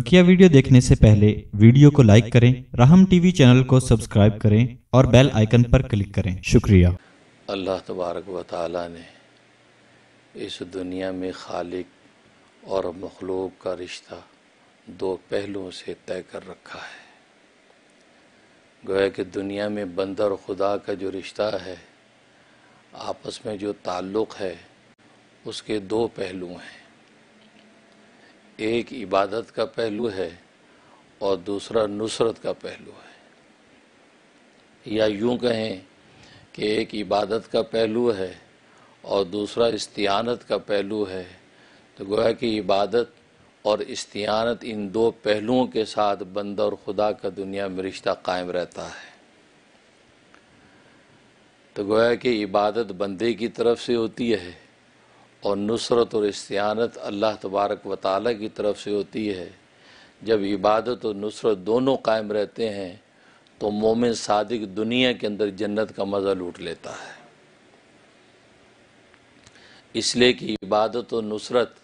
बकिया वीडियो देखने से पहले वीडियो को लाइक करें राहम टीवी चैनल को सब्सक्राइब करें और बेल आइकन पर क्लिक करें शुक्रिया अल्लाह तबारक व ने इस दुनिया में खालिक और मखलूक का रिश्ता दो पहलुओं से तय कर रखा है गोया कि दुनिया में बंदर और खुदा का जो रिश्ता है आपस में जो ताल्लुक़ है उसके दो पहलू हैं एक इबादत का पहलू है और दूसरा नुसरत का पहलू है या यूं कहें कि एक इबादत का पहलू है और दूसरा इस्तियानत का पहलू है तो गोया कि इबादत और इस्तियानत इन दो पहलुओं के साथ बंदा और खुदा का दुनिया में रिश्ता कायम रहता है तो गोया कि इबादत बंदे की तरफ से होती है और नुसरत और इस्तियानत अल्लाह तबारक व ताली की तरफ से होती है जब इबादत और नुसरत दोनों कायम रहते हैं तो मोमिन सादिक दुनिया के अंदर जन्नत का मज़ा लूट लेता है इसलिए कि इबादत और नुसरत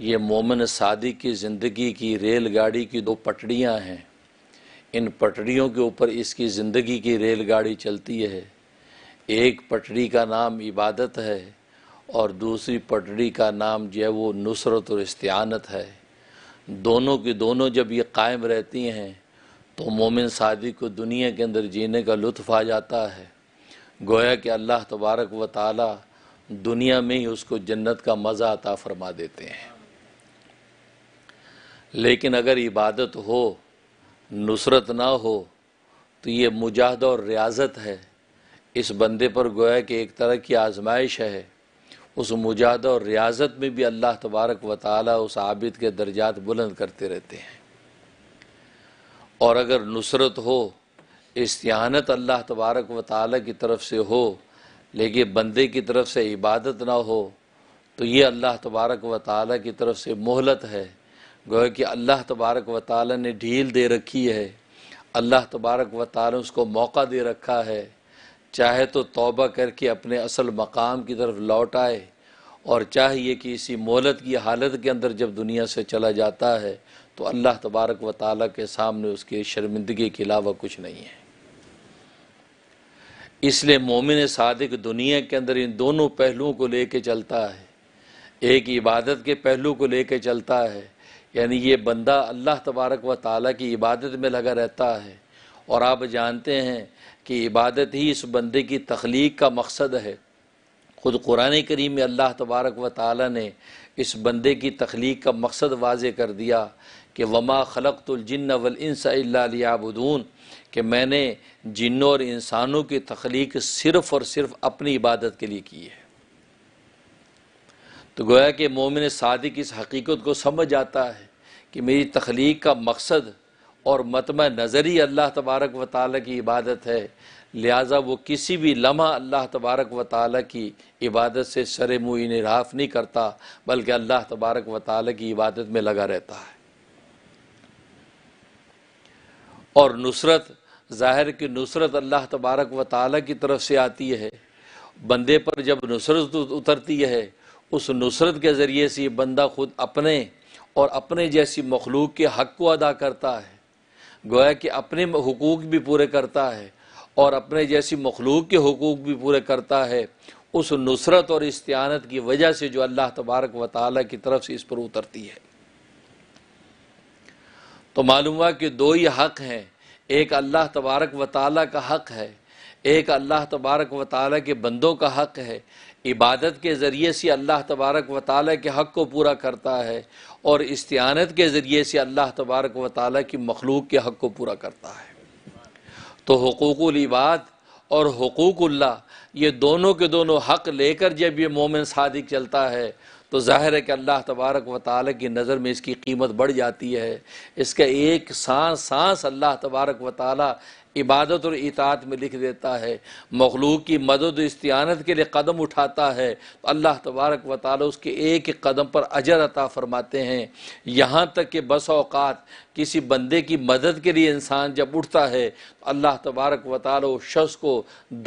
ये मोमिन सादिक की ज़िंदगी की रेलगाड़ी की दो पटड़ियाँ हैं इन पटड़ियों के ऊपर इसकी ज़िंदगी की रेलगाड़ी चलती है एक पटड़ी का नाम इबादत है और दूसरी पटरी का नाम जो है वो नुसरत और इस्तानत है दोनों की दोनों जब ये कायम रहती हैं तो मोमिन सादी को दुनिया के अंदर जीने का लुत्फ आ जाता है गोया कि अल्लाह तबारक व ताली दुनिया में ही उसको जन्नत का मज़ा अता फरमा देते हैं लेकिन अगर इबादत हो नुसरत ना हो तो ये मुजाहदा और रियाजत है इस बंदे पर गोया कि एक तरह की आजमाइश है उस मुजादा और रियाजत में भी अल्लाह तबारक व ताली उस आबिद के दर्जात बुलंद करते रहते हैं और अगर नुसरत हो इस्तानत अल्लाह तबारक व ताली की तरफ से हो लेकिन बंदे की तरफ से इबादत ना हो तो ये अल्लाह तबारक व ताली की तरफ से मोहलत है गोया कि अल्लाह तबारक व ताली ने ढील दे रखी है अल्लाह तबारक व ताली उसको मौका दे रखा है चाहे तो तौबा करके अपने असल मकाम की तरफ लौट आए और चाहिए कि इसी मोहलत की हालत के अंदर जब दुनिया से चला जाता है तो अल्लाह तबारक व ताली के सामने उसके शर्मिंदगी के अलावा कुछ नहीं है इसलिए मोमिन सादिक दुनिया के अंदर इन दोनों पहलुओं को ले कर चलता है एक इबादत के पहलू को ले कर चलता है यानी ये बंदा अल्लाह तबारक व ताली की इबादत में लगा रहता है और आप जानते हैं कि इबादत ही इस बंदे की तख्लीक का मकसद है ख़ुद कुरान करीम में अल्लाह तबारक व ताली ने इस बंदे की तख्लीक का मकसद वाज कर दिया कि वमा खलकतुलजन्न वलसाबून कि मैंने जिनों और इंसानों की तख्लीक सिर्फ़ और सिर्फ अपनी इबादत के लिए की है तो गोया कि मोमिन सादिक इस हकीकत को समझ आता है कि मेरी तख्लीक का मकसद और मतम नज़र ही अल्लाह तबारक व ताली की इबादत है लिहाजा वो किसी भी लम्हा अल्लाह तबारक व ताल की इबादत से सर मुँह राफ़ नहीं करता बल्कि अल्लाह तबारक व ताल की इबादत में लगा रहता है और नुसरत ज़ाहिर की नुसरत अल्लाह तबारक व ताल की तरफ से आती है बंदे पर जब नुसरत उतरती है उस नुसरत के ज़रिए से ये बंदा खुद अपने और अपने जैसी मखलूक के हक़ को अदा करता है गोया कि अपने हकूक़ भी पूरे करता है और अपने जैसी मखलूक के हकूक़ भी पूरे करता है उस नुसरत और इस्तानत की वजह से जो अल्लाह तबारक व ताली की तरफ से इस पर उतरती है तो मालूम हुआ कि दो ही हक़ हैं एक अल्लाह तबारक व ताली का हक़ है एक अल्लाह तबारक व ताली के बंदों का हक़ है इबादत के ज़रिए से अल्लाह तबारक व ताल के हक़ को पूरा करता है और इस्तानत के ज़रिए से अल्लाह तबारक व ताल की मखलूक के हक़ को पूरा करता है तो इबाद और हकूक़ल्ला ये दोनों के दोनों हक़ लेकर जब ये मोमिन सादिक चलता है तो ज़ाहिर है कि अल्लाह तबारक व ताल की नज़र में इसकी कीमत बढ़ जाती है इसका एक सांस सांस अल्लाह तबारक व ताली इबादत और इतात में लिख देता है मखलूक की मदद इस्तियानत के लिए कदम उठाता है तो अल्लाह तबारक व ताली उसके एक एक कदम पर अजर अता फ़रमाते हैं यहाँ तक कि बस अवकात किसी बंदे की मदद के लिए इंसान जब उठता है तो अल्लाह तबारक व ताली उस शख्स को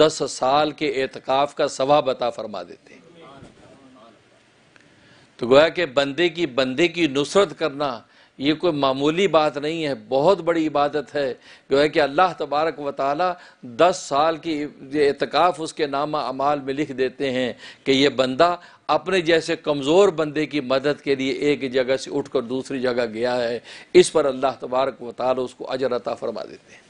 दस साल के एतकाफ़ का सवाब अता फ़रमा देते हैं तो गोया के बंदे की बंदे की नुसरत करना ये कोई मामूली बात नहीं है बहुत बड़ी इबादत है जो है कि अल्लाह तबारक व ताली दस साल की एतकाफ़ उसके नामा अमाल में लिख देते हैं कि ये बंदा अपने जैसे कमज़ोर बंदे की मदद के लिए एक जगह से उठकर दूसरी जगह गया है इस पर अल्लाह तबारक व ताली उसको अजरता फरमा देते हैं